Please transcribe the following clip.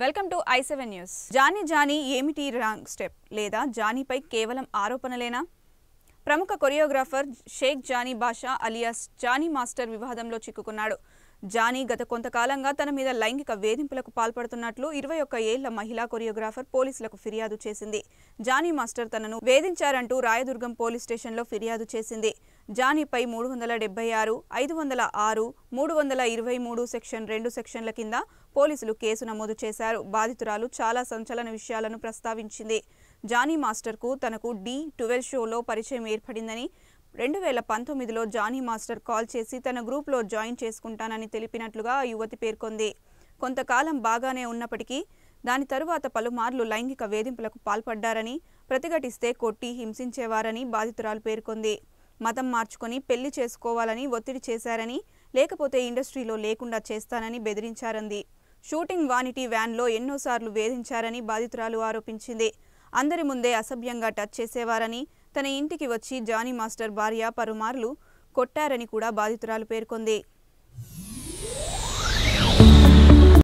welcome to I seven news Jani Jani ఏమిటి wrong step లేదా జానీపై కేవలం ఆరోపణలేనా ప్రముఖ choreographer Shaik Jani Basha alias Jani master వివాదంలో చిక్కుకున్నాడు జానీ గత కొంతకాలంగా తన మీద లైంగిక వేధింపులకు పాల్పడుతున్నట్లు ఇరవై ఒక్క ఏళ్ల మహిళా కొరియోగ్రాఫర్ పోలీసులకు ఫిర్యాదు చేసింది జానీ మాస్టర్ తనను వేధించారంటూ రాయదుర్గం పోలీస్ స్టేషన్లో ఫిర్యాదు చేసింది జానీపై మూడు వందల డెబ్బై ఆరు ఐదు వందల ఆరు మూడు వందల ఇరవై మూడు సెక్షన్ రెండు సెక్షన్ల కింద పోలీసులు కేసు నమోదు చేశారు బాధితురాలు చాలా సంచలన విషయాలను ప్రస్తావించింది జానీ మాస్టర్కు తనకు డి ట్వెల్వ్ షోలో పరిచయం ఏర్పడిందని రెండు వేల పంతొమ్మిదిలో జానీ మాస్టర్ కాల్ చేసి తన గ్రూప్లో జాయిన్ చేసుకుంటానని తెలిపినట్లుగా ఆ యువతి పేర్కొంది కొంతకాలం బాగానే ఉన్నప్పటికీ దాని తరువాత పలుమార్లు లైంగిక వేధింపులకు పాల్పడ్డారని ప్రతిఘటిస్తే కొట్టి హింసించేవారని బాధితురాలు పేర్కొంది మతం మార్చుకొని పెళ్లి చేసుకోవాలని ఒత్తిడి చేశారని లేకపోతే ఇండస్ట్రీలో లేకుండా చేస్తానని బెదిరించారంది షూటింగ్ వానిటీ వ్యాన్లో ఎన్నోసార్లు వేధించారని బాధితురాలు ఆరోపించింది అందరి ముందే అసభ్యంగా టచ్ చేసేవారని తన ఇంటికి వచ్చి జానీ మాస్టర్ భార్య పరుమార్లు కొట్టారని కూడా బాధితురాలు పేర్కొంది